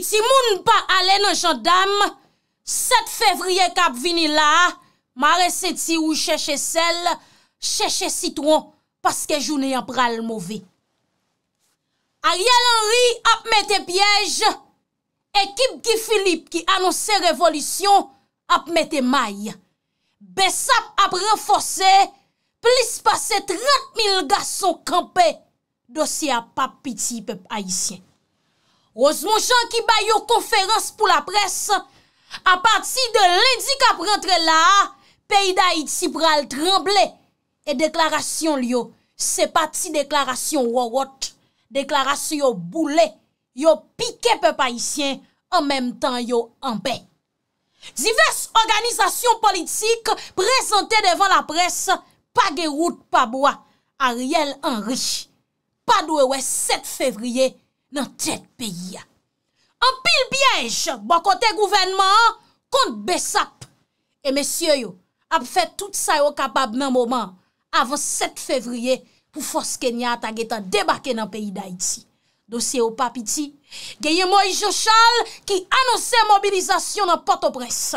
Ti moun pa ale nan chandam 7 fevriye kap vini la Ma rese ti ou chèche sel Chèche citron Paske jouni ap ral mouvi Ariel Henry ap mette pyej Ekip ki Filip ki anonsè revolisyon Ap mette may Besap ap renfose Plis pase 30 mil gason kampe Dosye ap ap piti pep haisyen Rosmochan ki bay yo konferans pou la pres, a pati de l'indikap rentre la, peyi da iti pral tremble, e deklarasyon liyo, se pati deklarasyon wawot, deklarasyon yo boule, yo pike pe paisyen, an menm tan yo anbe. Divers organizasyon politik, prezante devan la pres, pa Gerout Pabwa, Ariel Henry, pa Dwewe 7 fevriye, nan tret peyi ya. An pil pyej, bakote gouvenman, kont besap. E mesye yo, ap fè tout sa yo kapab nan mouman, avan 7 fevriye, pou fos kenya atage ta debake nan peyi da iti. Dosye yo pap iti, genye mouye Jochal, ki anose mobilizasyon nan pato pres.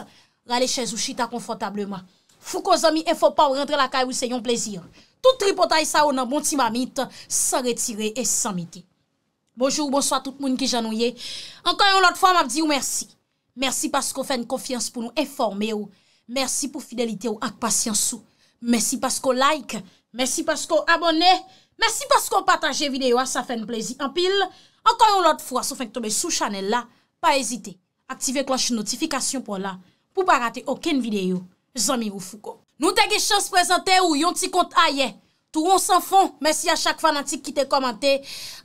Rale chezou chita konfotableman. Fou ko zami, e fò pa ou rentre la kay ou se yon plezir. Tout ripotay sa yo nan bonti mamit, sa retire e sa miti. Bonjou, bonsoit tout moun ki janou ye. Enkoy yon lot fwa m ap di ou mersi. Mersi paskou fèn konfians pou nou eforme ou. Mersi pou fidelite ou ak pasyansou. Mersi paskou like. Mersi paskou abone. Mersi paskou pataje videyo a ah, sa fèn plezi anpil. Enkoy yon lot fwa sou fèn k tombe sou chanel la. Pa ezite. Aktive kloche notifikasyon pou la. Pou pa rate okèn videyo. Zanmi wou fuko. Nou teke chans prezante ou yon ti kont a ye. Tou ron san fon. Mersi a chak fanatik ki te komante.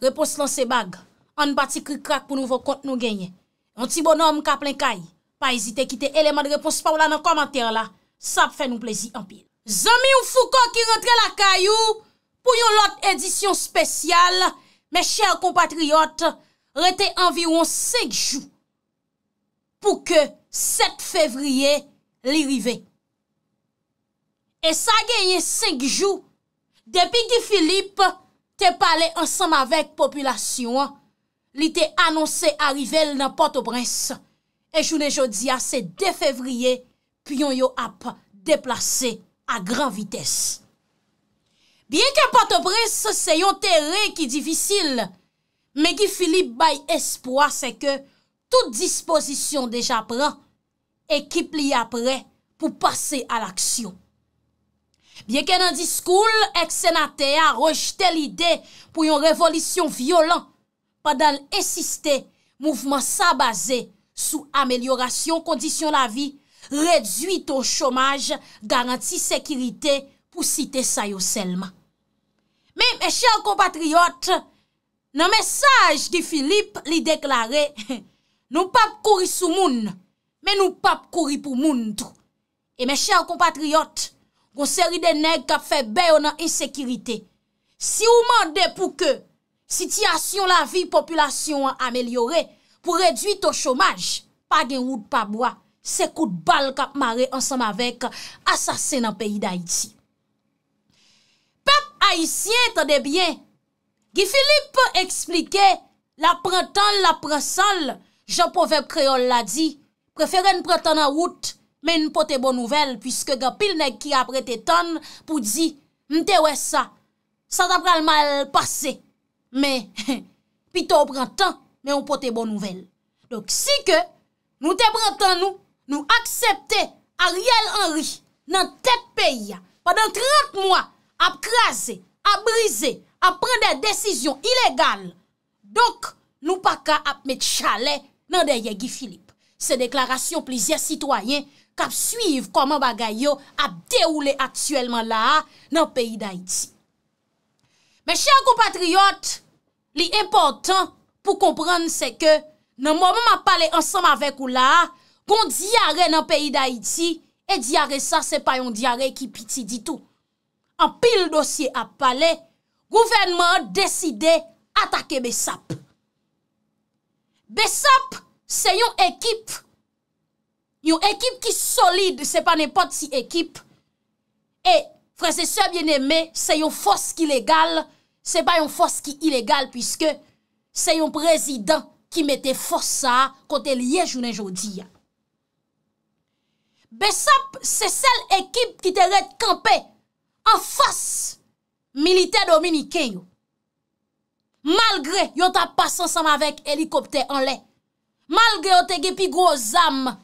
Repos lan se bag. An bati krikrak pou nou vok kont nou genye. An ti bonom ka plen kay. Pa ezite ki te eleman repos pa ou la nan komante la. Sa pe fè nou plezi an pi. Zan mi ou fouko ki rentre la kay ou. Pou yon lot edisyon spesyal. Mè chèr kompatriot. Rete anviron sek jou. Pou ke set fevriye li rive. E sa genye sek jou. Depi ki Filip te pale ansam avek populasyon, li te anonse arivel nan Port-au-Prince, e jounen jodia se de fevriye, pi yon yo ap deplase a gran vites. Bien ke Port-au-Prince se yon terre ki divisil, me ki Filip bay espoa se ke tout dispozisyon deja pran e ki pli apre pou pase al aksyon. Biye ke nan diskoul, eksenate a rejte lide pou yon revolisyon violant padan esiste mouvman sa base sou amelyorasyon kondisyon la vi reduit ou chomaj garanti sekirite pou site sa yo selma. Me, me chèr compatriote, nan mesaj di Filip li deklare nou pap kouri sou moun me nou pap kouri pou moun e me chèr compatriote Gon seri de neg kap fe beyo nan insekirite. Si ou mande pou ke, siti asyon la vi populasyon an amelyore, pou redwi to chomaj, pa gen wout pa bwa, se kout bal kap mare ansam avek, asase nan peyi da iti. Pep aisyen tadebyen, gi Filip explike, la prantan la prasal, jan povep kreol la di, preferen prantan nan wout, men nou pote bon nouvel, pwiske gen pil neg ki apre te ton, pou di, mte wè sa, sa ta pral mal pase, men, pi to pran tan, men ou pote bon nouvel. Dok, si ke, nou te pran tan nou, nou aksepte Ariel Henry, nan te peya, padan 30 mwa, ap krasè, ap brise, ap pren de desisyon ilegal, dok, nou pa ka ap met chale, nan de Yegi Philippe. Se deklarasyon plizye sitwayen, Kap suiv koman bagay yo ap de oule atyèlman la nan peyi da iti. Mè chè akou patriyot, li important pou kompran se ke nan mwaman ap pale ansanm avek ou la, kon diyare nan peyi da iti, e diyare sa se pa yon diyare ki piti ditou. An pil dosye ap pale, gouvenman deside atake besap. Besap se yon ekip patriyot. yon ekip ki solide, se pa ne pot si ekip, e, fransese bien eme, se yon fos ki ilegal, se pa yon fos ki ilegal, pwiske se yon prezident ki mette fos sa, kote liye jounen joudi ya. Besap, se sel ekip ki te ret kampe, an fos, milite dominiken yo. Malgre, yon ta pas ansam avek elikopte an le, malgre yon te gepi groz ame,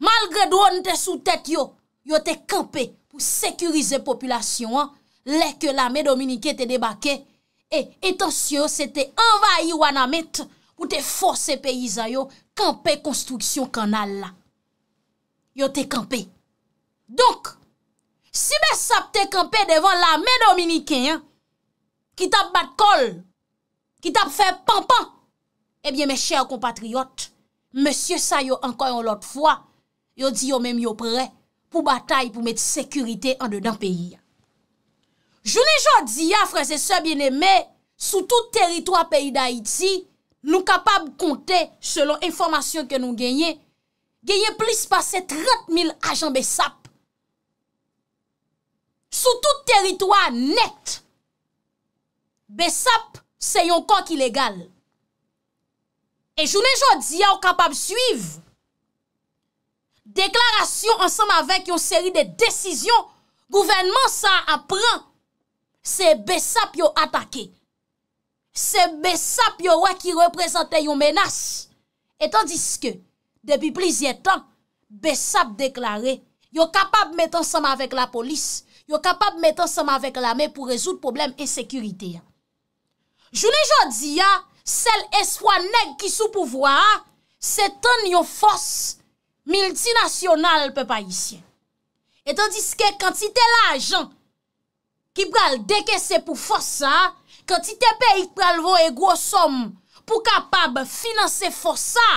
Malgre dwo nou te sou tèt yo, yo te kampe pou sekurize populasyon an, lek yo la me Dominikien te debake, et etan syo se te envahi wana met pou te force pe yisa yo kampe konstruksyon kanal la. Yo te kampe. Donk, si me sap te kampe devan la me Dominikien, ki tap bat kol, ki tap fe pampan, ebyen eh me chè ou kompatriot, me syo sa yo anko yon lot fwa, yo di yo menm yo pre pou batay pou met sekurite an de dan peyi ya. Jouni jouni di ya, franse se biene me, sou tout teritwa peyi da Haiti, nou kapab konte selon informasyon ke nou genye, genye plis pase 30.000 ajan besap. Sou tout teritwa net, besap se yon kak ilegal. E jouni jouni di ya, ou kapab suiv, Deklarasyon ansanm avèk yon seri de desisyon, gouvenman sa apren, se besap yo atake. Se besap yo wè ki reprezentè yon menas. Etan diske, debi plizye tan, besap deklare, yo kapab met ansanm avèk la polis, yo kapab met ansanm avèk la mè pou rezout probleme e sekurite. Joune jodi ya, sel eswa neg ki sou pouvoa, se tan yon fos, Milti nasyonal pe pa isye. Etan diske, kan ti te la ajan, ki pral dekese pou fosa, kan ti te pe it pral vwoye gwo som pou kapab finanse fosa,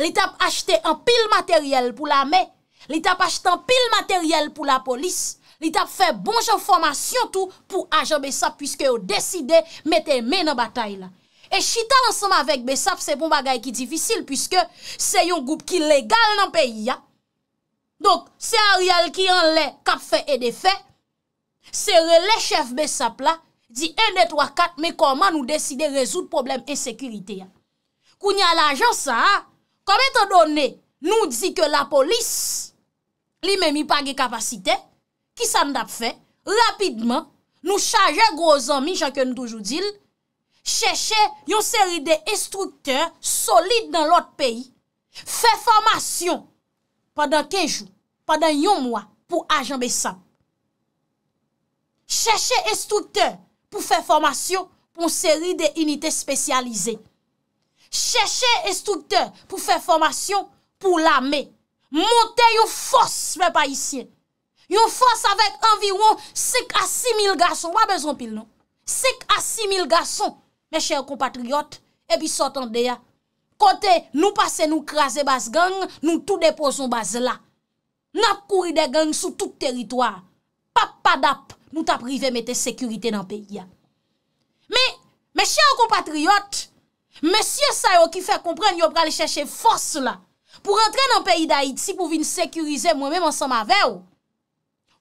li tap achete an pil materyel pou la me, li tap achete an pil materyel pou la polis, li tap fe bonjou foma sion tou pou ajan be sa, pwiske yo deside mette men nan batay la. E chita lansanm avèk besap se pou bon bagay ki difisil Piske se yon goup ki legal nan peyi ya Donk se a rial ki an lè kap fè e de fè Se relè chef besap la Di 1, eh, 2, 3, 4 Me koman nou deside rezout problem e sekurite ya Kounya l'ajan sa ha ah, Kom eto donè nou di ke la polis Li men mi pa ge kapasite Ki san dap fè Rapidman nou chaje groz anmi Chakè nou toujou dil Cheche yon seri de instrukteur solide nan lot peyi. Fe formasyon padan kejou, padan yon mwa pou ajan besan. Cheche instrukteur pou fe formasyon pou seri de unité spesyalize. Cheche instrukteur pou fe formasyon pou lame. Monte yon fos me pa isyen. Yon fos avek anviron sek a simil gason. Wap bezon pil nou? Sek a simil gason. Mè chè ou kompatriot, epi sot an de ya, kote nou pase nou kraze bas gang, nou tou depozon bas la. Nap kouri de gang sou tout teritoar, pap padap, nou tap rive mette sekurite nan peyi ya. Mè chè ou kompatriot, mè sè ou sa yo ki fè komprende yo prale chèche fòs la. Pou rentren nan peyi da it, si pou vin sekurize mwen mè monsan ma vè ou.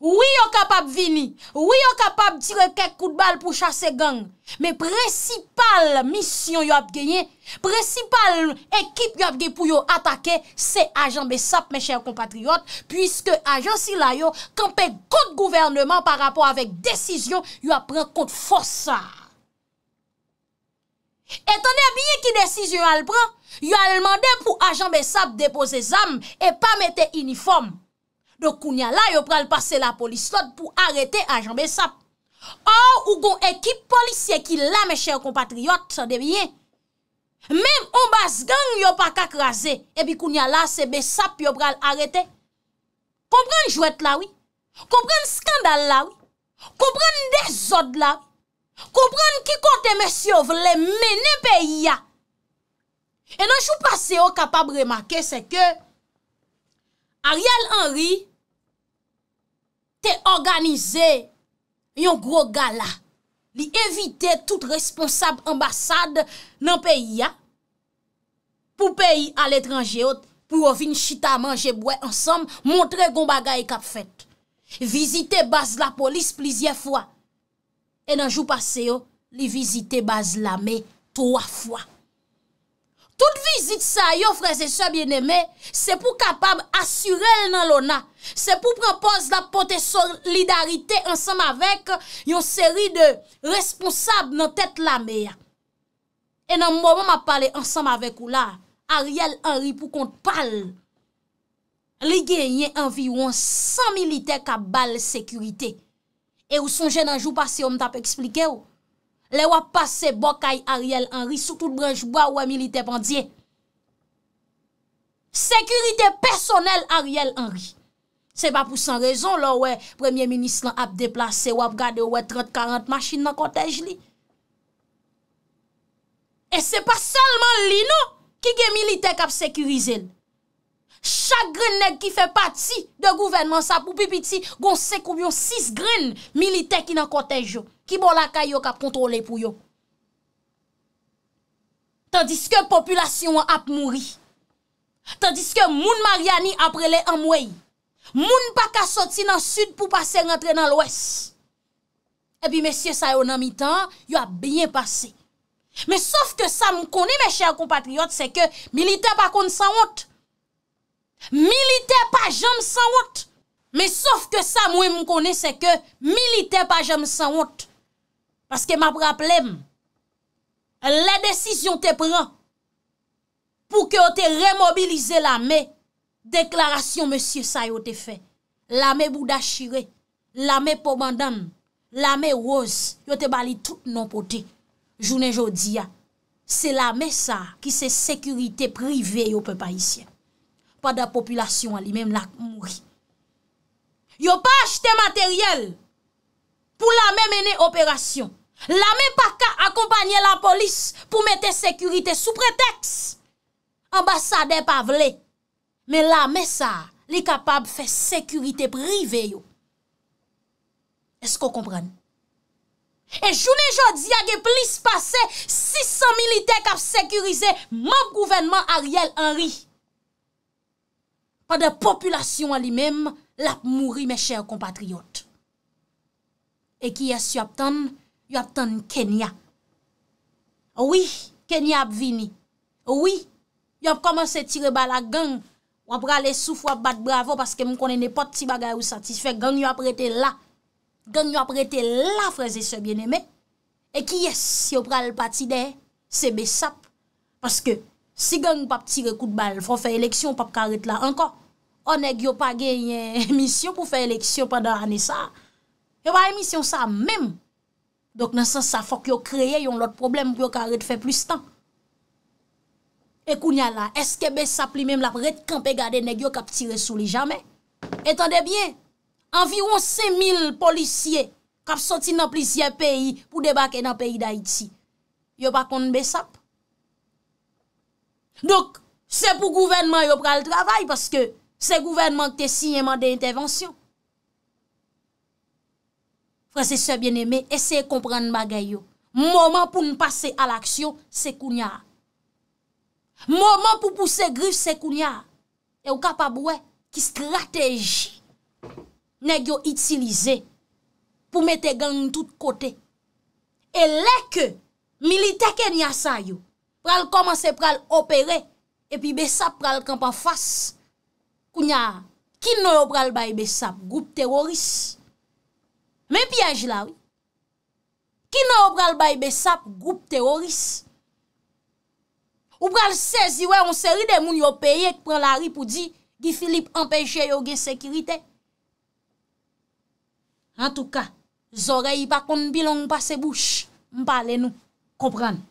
Ou yon kapap vini, ou yon kapap tire kek kout bal pou chase gang. Me presipal misyon yon ap genye, presipal ekip yon ap genye pou yon atake, se ajan besap me chèr compatriot, pwiske ajan sila yon kampe kout gouvernement par rapport avèk desisyon yon ap pren kout fòs sa. Etanè ap yon ki desisyon al pren, yon al mandè pou ajan besap depose zam e pa mette uniforme. Do kounya la yo pral pase la polis lot pou arete ajan besap. Or ou kon ekip polisye ki la mechè yon compatriot sade biye. Mem ombas gang yon pa kakrase, ebi kounya la se besap yo pral arete. Kompran jwet la wii, kompran skandal la wii, kompran dezod la wii, kompran ki kote mèsyo vle mènen peyi ya. E nan chou pase yo kapab remake se ke, Ariel Henry te organize yon gro gala li evite tout responsable ambasade nan peyi ya pou peyi al etranje yo pou ou vin chita manje bwe ansam montre gomba ga e kap fèt. Visite baz la polis plizye fwa e nan jou pase yo li visite baz la me towa fwa. Tout vizit sa yo freze sebyen eme, se pou kapab asyurel nan lona. Se pou prempos la pote solidarite ansam avek yon seri de responsab nan tet la meya. E nan mwaman ma pale ansam avek ou la, Ariel Henry pou kont pale. Li genye anvi ou an san milite ka bal sekurite. E ou sonje nan jou pasi ou mta pe eksplike ou. lè wap pase bokay Ariel Henry sou tout branjboa wè milite pandye. Sekurite personel Ariel Henry. Se pa pou san rezon lò wè premier ministre lè ap deplase wè wap gade wè 30-40 machine nan kotej li. E se pa salman li nou ki ge milite kap sekurize lè. Chak grin neg ki fe pati de gouvenman sa pou pipiti Gon se koubyon 6 grin milite ki nan kotejo Ki bon laka yo kap kontrole pou yo Tandis ke populasyon ap mouri Tandis ke moun mariani aprele amwey Moun pa ka soti nan sud pou pase rentre nan lwes Ebi mesye sa yo nan mitan, yo ap byen pase Me sof ke sa m koni me chen kompatriot se ke Milite pa kon san ot Milite pa jam sa wot. Me sof ke sa mwen mwen kone se ke, milite pa jam sa wot. Paske ma praplem, la desisyon te pran, pou ke o te remobilize la me, deklarasyon monsie sa yo te fe. La me Boudachire, la me Pobandam, la me Rose, yo te bali tout nan pote. Jounen jodi ya, se la me sa, ki se sekurite prive yo pe pa isye. pa da populasyon an li menm lak mwri. Yo pa achte materyel pou la men mene operasyon. La men pa ka akompanyen la polis pou mette sekurite sou preteks. Ambasade pa vle, men la men sa li kapab fe sekurite prive yo. Esko kompren? E jounen jodi agye plis pase 600 militek ap sekurize man kouvenman Ariel Henry. pa de populasyon alimem, lap mouri me chèr kompatriyot. E ki yas yo ap tan, yo ap tan Kenya. Ouwi, Kenya ap vini. Ouwi, yo ap komanse tire bala gang, wap rale souf wap bat bravo, paske moun konen ne pot ti bagay ou satisfe, gang yo ap rete la, gang yo ap rete la, freze se bieneme, e ki yas yo prale pati de, se besap, paske, Si gen yon pap tire kout bal, fò fè eleksyon, pap karet la ankon. O neg yon pa genye emisyon pou fè eleksyon padan anè sa. Yon pa emisyon sa mèm. Dok nan sens sa fò kyo kreye yon lot problem pou yon karet fè plus tan. E kounya la, eske besap li mèm la prèd kanpe gade neg yon kap tire sou li jame? Etande bien, anviron se mil polisye kap soti nan polisye peyi pou debake nan peyi da iti. Yon pa kon besap? Dok, se pou gouvenman yo pral travay, paske se gouvenman te sinyeman de intervensyon. Fransese bieneme, eseye kompran magay yo. Moman pou n'pase al aksyon, se kounya. Moman pou pouse grif, se kounya. E w kapabwe ki strateji neg yo itilize pou mette gang tout kote. E lek militeke nyasa yo. pral komanse, pral opere, epi besap pral kampan fas. Kou nya, kin nou yo pral bay besap, goup teroris? Men piyaj la wè? Kin nou yo pral bay besap, goup teroris? Ou pral sezi wè, on se ride moun yo peye, pral la wè pou di, di Filip empèche yo gen sekirite? En tout ka, zore yi pa kon bilon, mpa se bouch, mpa lè nou, kopran.